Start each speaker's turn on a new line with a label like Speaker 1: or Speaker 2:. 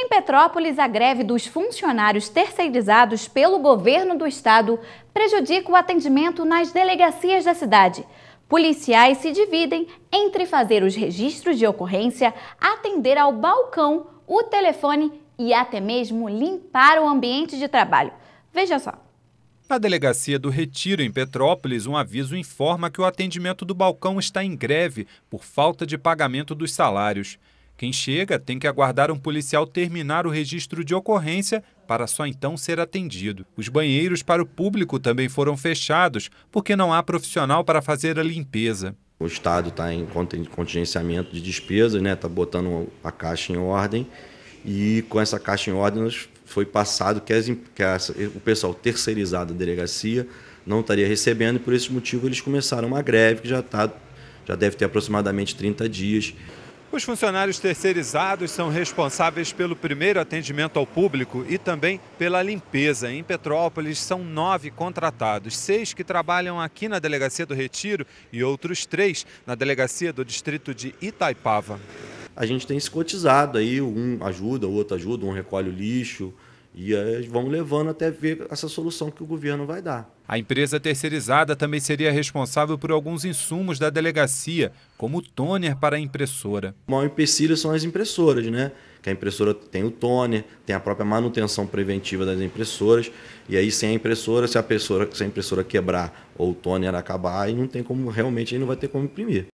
Speaker 1: em Petrópolis, a greve dos funcionários terceirizados pelo governo do estado prejudica o atendimento nas delegacias da cidade. Policiais se dividem entre fazer os registros de ocorrência, atender ao balcão, o telefone e até mesmo limpar o ambiente de trabalho. Veja só.
Speaker 2: Na delegacia do Retiro, em Petrópolis, um aviso informa que o atendimento do balcão está em greve por falta de pagamento dos salários. Quem chega tem que aguardar um policial terminar o registro de ocorrência para só então ser atendido. Os banheiros para o público também foram fechados, porque não há profissional para fazer a limpeza.
Speaker 3: O Estado está em contingenciamento de despesas, está né? Tá botando a caixa em ordem, e com essa caixa em ordem foi passado que, as, que o pessoal terceirizado da delegacia não estaria recebendo, e por esse motivo eles começaram uma greve que já, tá, já deve ter aproximadamente 30 dias.
Speaker 2: Os funcionários terceirizados são responsáveis pelo primeiro atendimento ao público e também pela limpeza. Em Petrópolis, são nove contratados, seis que trabalham aqui na Delegacia do Retiro e outros três na Delegacia do Distrito
Speaker 3: de Itaipava. A gente tem se aí, um ajuda, o outro ajuda, um recolhe o lixo, e aí vamos levando até ver essa solução que o governo vai dar.
Speaker 2: A empresa terceirizada também seria responsável por alguns insumos da delegacia, como o toner para a impressora.
Speaker 3: O maior empecilho são as impressoras, né? Que a impressora tem o toner, tem a própria manutenção preventiva das impressoras, e aí sem a impressora, se a, pessoa, se a impressora quebrar ou o toner acabar, aí não tem como, realmente aí não vai ter como imprimir.